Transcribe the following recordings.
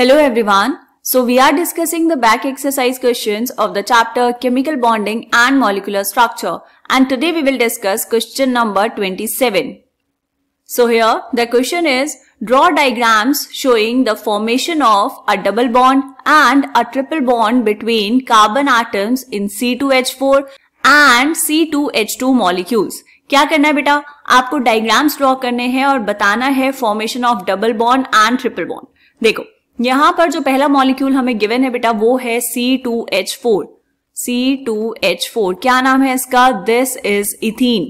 Hello everyone. So we are discussing the back exercise questions of the chapter Chemical Bonding and Molecular Structure and today we will discuss question number 27. So here the question is draw diagrams showing the formation of a double bond and a triple bond between carbon atoms in C2H4 and C two H two molecules क्या करना है बेटा आपको diagrams draw करने हैं और बताना है formation of double bond and triple bond देखो यहां पर जो पहला मॉलिक्यूल हमें गिवन है बेटा वो है C2H4 C2H4 क्या नाम है इसका दिस इज इथीन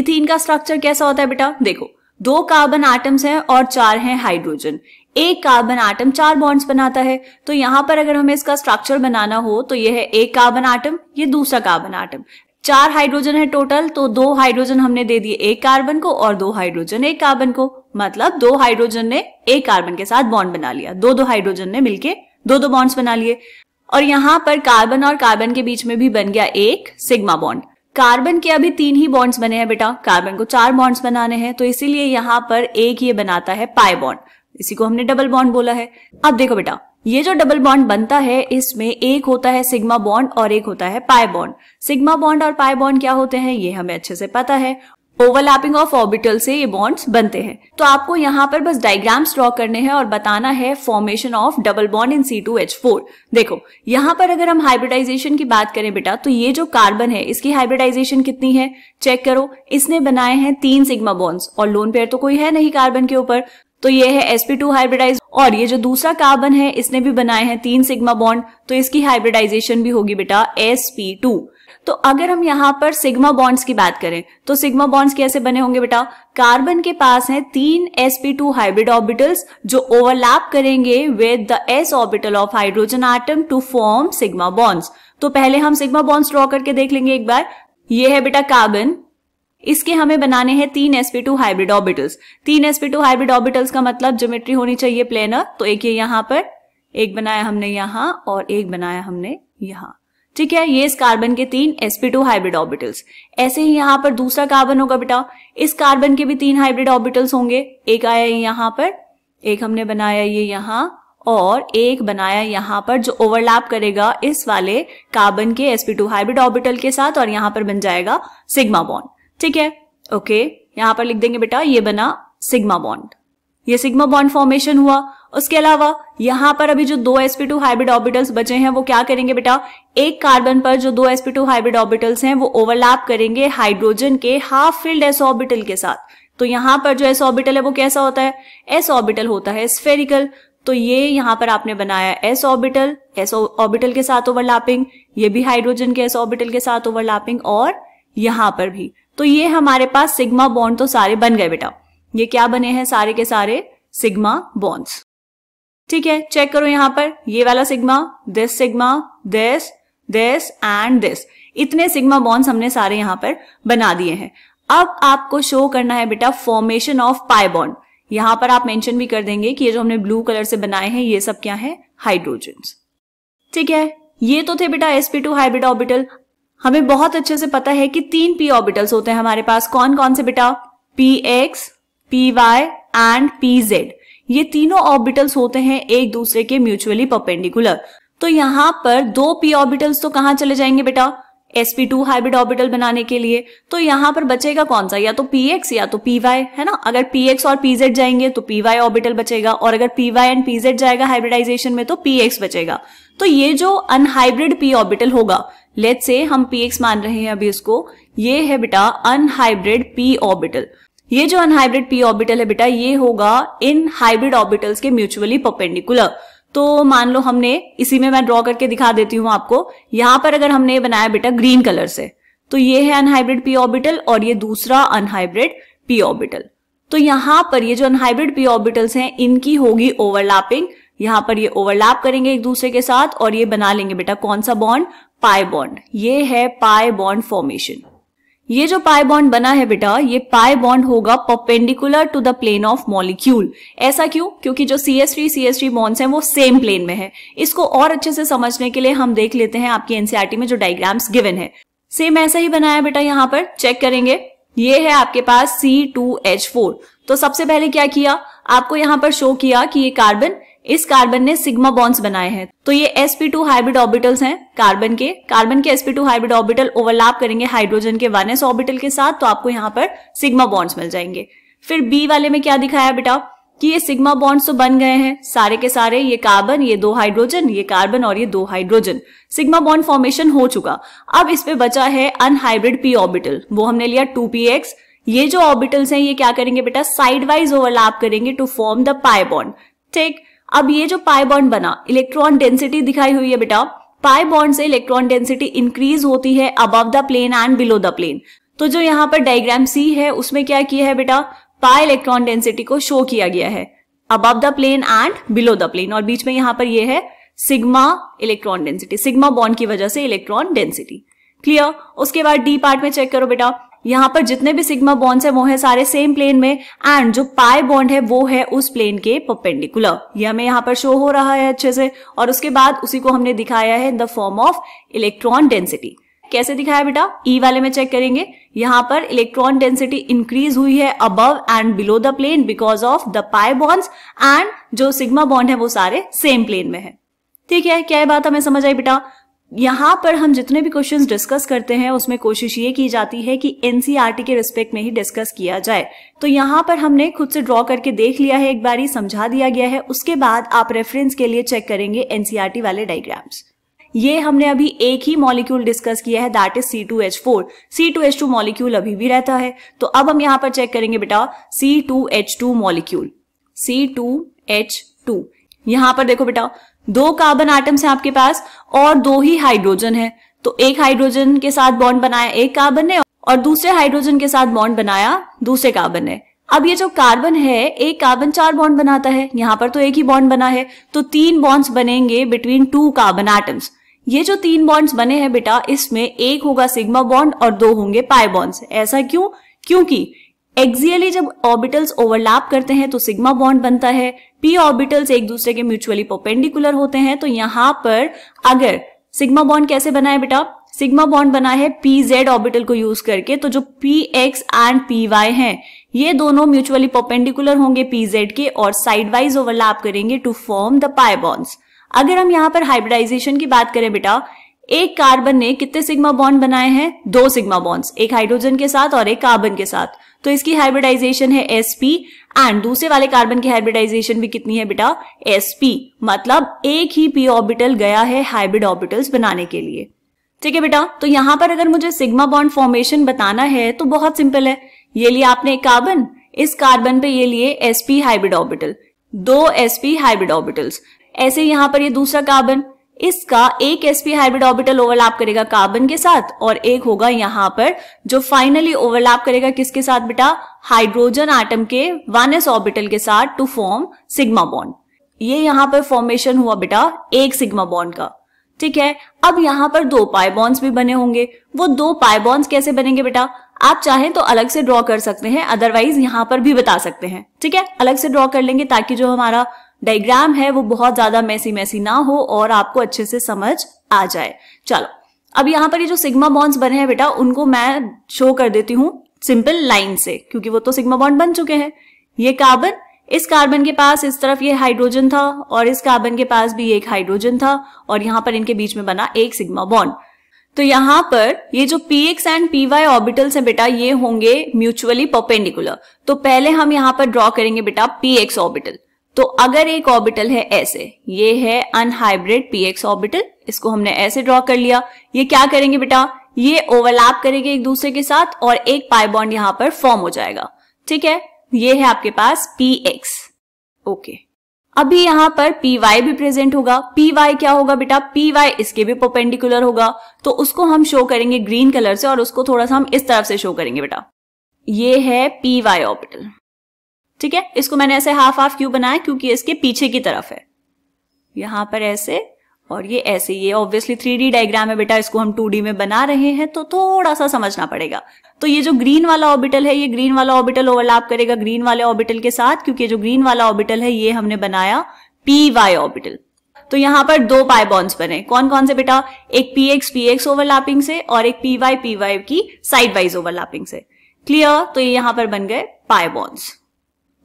इथीन का स्ट्रक्चर कैसा होता है बेटा देखो दो कार्बन एटम्स हैं और चार हैं हाइड्रोजन एक कार्बन आटम चार बॉन्ड्स बनाता है तो यहां पर अगर हमें इसका स्ट्रक्चर बनाना हो तो यह है एक कार्बन आटम ये दूसरा कार्बन आटम चार हाइड्रोजन है टोटल तो दो हाइड्रोजन हमने दे दिए एक कार्बन को और दो हाइड्रोजन एक कार्बन को मतलब दो हाइड्रोजन ने एक कार्बन के साथ बॉन्ड बना लिया दो दो हाइड्रोजन ने मिलके दो दो बॉन्ड्स बना लिए और यहाँ पर कार्बन और कार्बन के बीच में भी बन गया एक सिग्मा बॉन्ड कार्बन के अभी तीन ही बॉन्ड्स बने हैं बेटा कार्बन को चार बॉन्ड्स बनाने हैं तो इसीलिए यहाँ पर एक ये बनाता है पाई बॉन्ड इसी को हमने डबल बॉन्ड बोला है अब देखो बेटा ये जो डबल बॉन्ड बनता है इसमें एक होता है सिग्मा बॉन्ड और एक होता है पाई बॉन्ड सिग्मा बॉन्ड और पाई बॉन्ड क्या होते हैं ये हमें अच्छे से पता है ओवरलैपिंग ऑफ ऑर्बिटल से ये बॉन्ड्स बनते हैं तो आपको यहाँ पर बस डायग्राम्स ड्रॉ करने हैं और बताना है formation of double bond in C two H four देखो यहाँ पर अगर हम हाइब्रिडाइजेशन की बात करें बेटा तो ये जो कार्बन है इसकी हाइब्रिडाइजेशन कितनी है चेक करो इसने बनाए हैं तीन सिग्मा बॉन्ड्स और लोन पेयर तो कोई है नहीं कार्बन के ऊपर तो ये है sp2 टू हाइब्रिडाइज और ये जो दूसरा कार्बन है इसने भी बनाए हैं तीन सिग्मा बॉन्ड तो इसकी हाइब्रिडाइजेशन भी होगी बेटा sp2 तो अगर हम यहाँ पर सिग्मा बॉन्ड्स की बात करें तो सिग्मा बॉन्ड्स कैसे बने होंगे बेटा कार्बन के पास हैं तीन sp2 हाइब्रिड ऑर्बिटल्स जो ओवरलैप करेंगे with the s orbital of hydrogen atom to form sigma bonds तो पहले हम सिग्मा बॉन्ड्स ड्रॉ करके देख लेंगे एक बार ये है बेटा कार्बन इसके हमें बनाने हैं तीन sp2 हाइब्रिड ऑर्बिटल्स तीन sp2 हाइब्रिड ऑर्बिटल्स का मतलब ज्योमेट्री होनी चाहिए प्लेनर तो एक ये यहां पर एक बनाया हमने यहां और एक बनाया हमने यहां ठीक है ये इस कार्बन के तीन sp2 हाइब्रिड ऑर्बिटल्स ऐसे ही यहां पर दूसरा कार्बन होगा बेटा इस कार्बन के भी तीन हाइब्रिड ऑर्बिटल्स होंगे एक आया ये यहां पर एक हमने बनाया ये यहां और एक बनाया यहां पर जो ओवरलैप करेगा इस वाले कार्बन के sp2 हाइब्रिड ऑर्बिटल के साथ और यहां पर बन जाएगा सिग्मा बॉन्ड ठीक है ओके यहां पर लिख देंगे बेटा ये बना सिग्मा बॉन्ड ये सिग्मा बॉन्ड फॉर्मेशन हुआ उसके अलावा यहां पर अभी जो दो sp2 हाइब्रिड ऑर्बिटल्स बचे हैं वो क्या करेंगे बेटा एक कार्बन पर जो दो sp2 हाइब्रिड ऑर्बिटल्स हैं वो ओवरलैप करेंगे हाइड्रोजन के हाफ फिल्ड एस ऑर्बिटल के साथ तो यहां पर जो एस ऑर्बिटल है वो कैसा होता है एस ऑर्बिटल होता है स्फेरिकल तो ये यहां पर आपने बनाया एस ऑर्बिटल एस ऑर्बिटल के साथ ओवरलैपिंग ये भी हाइड्रोजन के एस ऑर्बिटल के साथ ओवरलैपिंग और यहां पर भी तो ये हमारे पास सिग्मा बॉन्ड तो सारे बन गए बेटा ये क्या बने हैं सारे के सारे सिग्मा बॉन्ड्स ठीक है चेक करो यहां पर ये वाला sigma this sigma this this and this इतने सिग्मा बॉन्ड्स हमने सारे यहां पर बना दिए हैं अब आपको शो करना है बेटा फॉर्मेशन ऑफ पाई बॉन्ड यहां पर आप मेंशन भी कर देंगे कि ये जो हमने ब्लू कलर से बनाए हैं ये सब क्या है हाइड्रोजन ठीक है ये तो थे बेटा sp2 हाइब्रिड ऑर्बिटल हमें बहुत अच्छे से पता है कि तीन पी ऑर्बिटल्स होते हैं हमारे पास कौन कौन से बेटा P X P Y and P Z ये तीनों ऑर्बिटल्स होते हैं एक दूसरे के म्यूचुअली परपेंडिकुलर तो यहाँ पर दो पी ऑर्बिटल्स तो कहाँ चले जाएंगे बेटा sp2 हाइब्रिड ऑर्बिटल बनाने के लिए तो यहाँ पर बचेगा कौन सा या तो px या तो py है ना अगर px और pz जाएंगे तो py ऑर्बिटल बचेगा और अगर py एंड pz जाएगा हाइब्रिडाइजेशन में तो px बचेगा तो ये जो अनहाइब्रिड p ऑर्बिटल होगा लेट से हम पी एक्स मान रहे हैं अभी इसको ये है बेटा अनहाइब्रिड पी ऑर्बिटल ये जो अनहाइब्रिड पी ऑर्बिटल है बेटा ये होगा इन हाइब्रिड ऑर्बिटल्स के म्यूचुअली परपेंडिकुलर तो मान लो हमने इसी में मैं ड्रॉ करके दिखा देती हूं आपको यहाँ पर अगर हमने बनाया बेटा ग्रीन कलर से तो ये है अनहाइब्रिड पी ऑर्बिटल और ये दूसरा अनहाइब्रिड पी ऑर्बिटल तो यहाँ पर ये जो अनहाइब्रिड पी ऑर्बिटल्स हैं इनकी होगी ओवरलैपिंग यहाँ पर ये ओवरलैप करेंगे एक दूसरे के साथ और ये बना लेंगे बेटा कौन सा बॉन्ड पाई बॉन्ड ये है पाई बॉन्ड फॉर्मेशन ये जो पाई बॉन्ड बना है बेटा ये पाई बॉन्ड होगा perpendicular to the plane of molecule ऐसा क्यों क्योंकि जो C S three C S three bonds हैं वो सेम प्लेन में है इसको और अच्छे से समझने के लिए हम देख लेते हैं आपकी एनसीआरटी e में जो डायग्राम्स गिवन है सेम ऐसा ही बनाया है बेटा यहाँ पर चेक करेंगे ये है आपके पास सी टू एच फोर तो सबसे पहले क्या किया आपको यहाँ पर शो किया कि ये कार्बन इस कार्बन ने सिग्मा बॉन्ड्स बनाए हैं तो ये sp2 हाइब्रिड ऑर्बिटल्स हैं कार्बन के कार्बन के sp2 हाइब्रिड ऑर्बिटल ओवरलैप करेंगे हाइड्रोजन के 1s ऑर्बिटल के साथ तो आपको यहाँ पर सिग्मा बॉन्ड्स मिल जाएंगे फिर बी वाले में क्या दिखाया बेटा कि ये सिग्मा बॉन्ड्स तो बन गए हैं सारे के सारे ये कार्बन ये दो हाइड्रोजन ये कार्बन और ये दो हाइड्रोजन सिग्मा बॉन्ड फॉर्मेशन हो चुका अब इस पे बचा है अनहाइब्रिड पी ऑर्बिटल वो हमने लिया टू पी एक्स ये जो ऑर्बिटल्स हैं ये क्या करेंगे बेटा साइड वाइज ओवरलैप करेंगे to form the pi bond ठीक अब ये जो पाई बॉन्ड बना इलेक्ट्रॉन डेंसिटी दिखाई हुई है बेटा पाई बॉन्ड से इलेक्ट्रॉन डेंसिटी इंक्रीज होती है above the plane and below the plane तो जो यहाँ पर डायग्राम सी है उसमें क्या किया है बेटा पाई इलेक्ट्रॉन डेंसिटी को शो किया गया है above the plane and below the plane और बीच में यहाँ पर यह है sigma electron density sigma bond की वजह से इलेक्ट्रॉन डेंसिटी क्लियर उसके बाद डी पार्ट में चेक करो बेटा यहाँ पर जितने भी सिग्मा बॉन्ड्स हैं वो है सारे सेम प्लेन में एंड जो पाई बॉन्ड है वो है उस प्लेन के परपेंडिकुलर ये हमें यहाँ पर शो हो रहा है अच्छे से और उसके बाद उसी को हमने दिखाया है in the form of electron density कैसे दिखाया बेटा ई e वाले में चेक करेंगे यहाँ पर इलेक्ट्रॉन डेंसिटी इंक्रीज हुई है above and below the plane because of the pi bonds and जो सिग्मा बॉन्ड है वो सारे सेम प्लेन में है ठीक है क्या बात हमें समझ आई बेटा यहाँ पर हम जितने भी क्वेश्चन डिस्कस करते हैं उसमें कोशिश ये की जाती है कि एनसीईआरटी e के रिस्पेक्ट में ही डिस्कस किया जाए तो यहाँ पर हमने खुद से ड्रॉ करके देख लिया है एक ही समझा दिया गया है उसके बाद आप रेफरेंस के लिए चेक करेंगे एनसीईआरटी e वाले डायग्राम्स ये हमने अभी एक ही मॉलिक्यूल डिस्कस किया है that is C2H4 C2H2 molecule अभी भी रहता है तो अब हम यहाँ पर चेक करेंगे बेटा C2H2 मॉलिक्यूल C2H2 यहां पर देखो बेटा दो कार्बन आइटम्स हैं आपके पास और दो ही हाइड्रोजन है तो एक हाइड्रोजन के साथ बॉन्ड बनाया एक कार्बन ने और दूसरे हाइड्रोजन के साथ बॉन्ड बनाया दूसरे कार्बन ने अब ये जो कार्बन है एक कार्बन चार बॉन्ड बनाता है यहां पर तो एक ही बॉन्ड बना है तो तीन बॉन्ड्स बनेंगे बिटवीन टू कार्बन आइटम्स ये जो तीन बॉन्ड्स बने हैं बेटा इसमें एक होगा सिग्मा बॉन्ड और दो होंगे पाई बॉन्ड्स ऐसा क्यों क्योंकि एक्सियली जब ऑर्बिटल्स ओवरलैप करते हैं तो सिग्मा बॉन्ड बनता है पी ऑर्बिटल्स एक दूसरे के म्यूचुअली परपेंडिकुलर होते हैं तो यहां पर अगर सिग्मा बॉन्ड कैसे बनाए बेटा सिग्मा बॉन्ड बना है पी जेड ऑर्बिटल को यूज करके तो जो P X and P Y है ये दोनों म्यूचुअली परपेंडिकुलर होंगे पी जेड के और साइड वाइज ओवरलैप करेंगे to form the pi bonds अगर हम यहाँ पर हाइब्रिडाइजेशन की बात करें बेटा एक कार्बन ने कितने सिग्मा बॉन्ड बनाए हैं दो सिग्मा बॉन्ड्स एक हाइड्रोजन के साथ और एक कार्बन के साथ तो इसकी हाइब्रिडाइजेशन है sp एंड दूसरे वाले कार्बन की हाइब्रिडाइजेशन भी कितनी है बेटा sp मतलब एक ही पी ऑर्बिटल गया है हाइब्रिड ऑर्बिटल्स बनाने के लिए ठीक है बेटा तो यहां पर अगर मुझे सिग्मा बॉन्ड फॉर्मेशन बताना है तो बहुत सिंपल है ये लिए आपने एक कार्बन इस कार्बन पे ये लिए एसपी हाइब्रिड ऑर्बिटल दो एस पी हाइब्रिड ऑर्बिटल्स ऐसे यहां पर ये दूसरा कार्बन इसका एक sp हाइब्रिड ऑर्बिटल ओवरलैप करेगा कार्बन के साथ और एक होगा यहां पर जो फाइनली ओवरलैप करेगा किसके साथ बेटा हाइड्रोजन आइटम के वन एस ऑर्बिटल के साथ टू फॉर्म सिग्मा बॉन्ड ये यहां पर फॉर्मेशन हुआ बेटा एक सिग्मा बॉन्ड का ठीक है अब यहां पर दो पाइबॉन्स भी बने होंगे वो दो पाइबॉन्स कैसे बनेंगे बेटा आप चाहें तो अलग से ड्रॉ कर सकते हैं अदरवाइज यहां पर भी बता सकते हैं ठीक है अलग से ड्रॉ कर लेंगे ताकि जो हमारा डायग्राम है वो बहुत ज्यादा मैसी मैसी ना हो और आपको अच्छे से समझ आ जाए चलो अब यहाँ पर ये जो सिग्मा बॉन्ड्स बने हैं बेटा उनको मैं शो कर देती हूँ सिंपल लाइन से क्योंकि वो तो सिग्मा बॉन्ड बन चुके हैं ये कार्बन इस कार्बन के पास इस तरफ ये हाइड्रोजन था और इस कार्बन के पास भी एक हाइड्रोजन था और यहाँ पर इनके बीच में बना एक सिग्मा बॉन्ड तो यहाँ पर ये जो P X and P Y orbitals हैं बेटा ये होंगे म्यूचुअली परपेंडिकुलर तो पहले हम यहाँ पर ड्रॉ करेंगे बेटा पी एक्स ऑर्बिटल तो अगर एक ऑर्बिटल है ऐसे ये है अनहाइब्रिड पीएक्स ऑर्बिटल इसको हमने ऐसे ड्रॉ कर लिया ये क्या करेंगे बेटा ये ओवरलैप करेंगे एक दूसरे के साथ और एक पाइबॉन्ड यहां पर फॉर्म हो जाएगा ठीक है ये है आपके पास पी एक्स ओके अभी यहां पर पी वाई भी प्रेजेंट होगा पी वाई क्या होगा बेटा पी वाई इसके भी परपेंडिकुलर होगा तो उसको हम शो करेंगे ग्रीन कलर से और उसको थोड़ा सा हम इस तरफ से शो करेंगे बेटा ये है पी वाई ऑर्बिटल ठीक है इसको मैंने ऐसे हाफ हाफ क्यों बनाया क्योंकि इसके पीछे की तरफ है यहां पर ऐसे और ये ऐसे ये ऑब्वियसली थ्री डी डायग्राम है बेटा इसको हम टू डी में बना रहे हैं तो थोड़ा सा समझना पड़ेगा तो ये जो ग्रीन वाला ऑर्बिटल है ये ग्रीन वाला ऑर्बिटल ओवरलैप करेगा ग्रीन वाले ऑर्बिटल के साथ क्योंकि जो ग्रीन वाला ऑर्बिटल है ये हमने बनाया पी वाई ऑर्बिटल तो यहाँ पर दो पाई बॉन्ड्स बने कौन कौन से बेटा एक P X P X overlapping से और एक पी वाई पी वाई की साइड वाइज ओवरलैपिंग से क्लियर तो ये यहां पर बन गए पाई बॉन्ड्स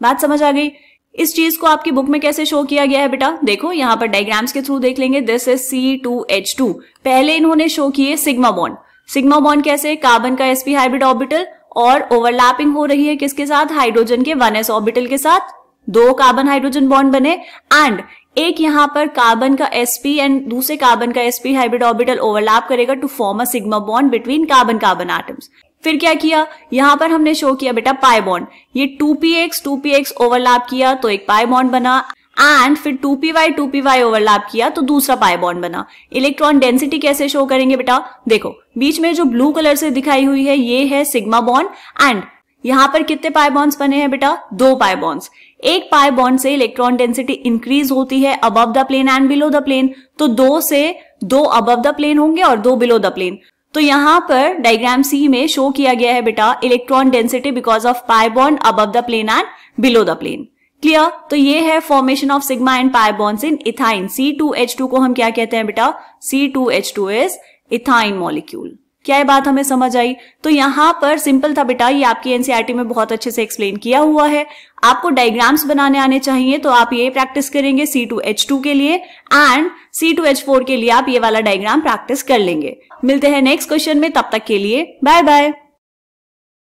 बात समझ आ गई इस चीज को आपकी बुक में कैसे शो किया गया है बेटा देखो यहाँ पर डायग्राम्स के थ्रू देख लेंगे this is C two H two पहले इन्होंने शो किए सिग्मा बॉन्ड सिग्मा बॉन्ड कैसे कार्बन का एसपी हाइब्रिड ऑर्बिटल और ओवरलैपिंग हो रही है किसके साथ हाइड्रोजन के वन एस ऑर्बिटल के साथ दो कार्बन हाइड्रोजन बॉन्ड बने एंड एक यहाँ पर कार्बन का एसपी एंड दूसरे कार्बन का एसपी हाइब्रिड ऑर्बिटल ओवरलैप करेगा to form a sigma bond between carbon carbon atoms फिर क्या किया यहां पर हमने शो किया बेटा पाई बॉन्ड ये two P X two P X overlap किया तो एक पाई बॉन्ड बना एंड फिर two P Y two P Y overlap किया तो दूसरा पाई बॉन्ड बना इलेक्ट्रॉन डेंसिटी कैसे शो करेंगे बेटा देखो बीच में जो ब्लू कलर से दिखाई हुई है ये है सिग्मा बॉन्ड एंड यहां पर कितने पाई बॉन्ड्स बने हैं बेटा दो पाई बॉन्ड्स एक पाई बॉन्ड से इलेक्ट्रॉन डेंसिटी इंक्रीज होती है above the plane and below the plane तो दो से दो अबव द प्लेन होंगे और दो बिलो द प्लेन तो यहाँ पर डायग्राम सी में शो किया गया है बेटा electron density because of pi bond above the plane and below the plane clear तो ये है formation of sigma and pi in ethyne two को हम क्या कहते हैं बेटा H two is ethyne molecule क्या ये बात हमें समझ आई तो यहाँ पर सिंपल था बेटा ये आपकी एनसीईआरटी e में बहुत अच्छे से एक्सप्लेन किया हुआ है आपको डायग्राम्स बनाने आने चाहिए तो आप ये प्रैक्टिस करेंगे सी टू एच टू के लिए and C two H four के लिए आप ये वाला डायग्राम प्रैक्टिस कर लेंगे मिलते हैं नेक्स्ट क्वेश्चन में तब तक के लिए बाय बाय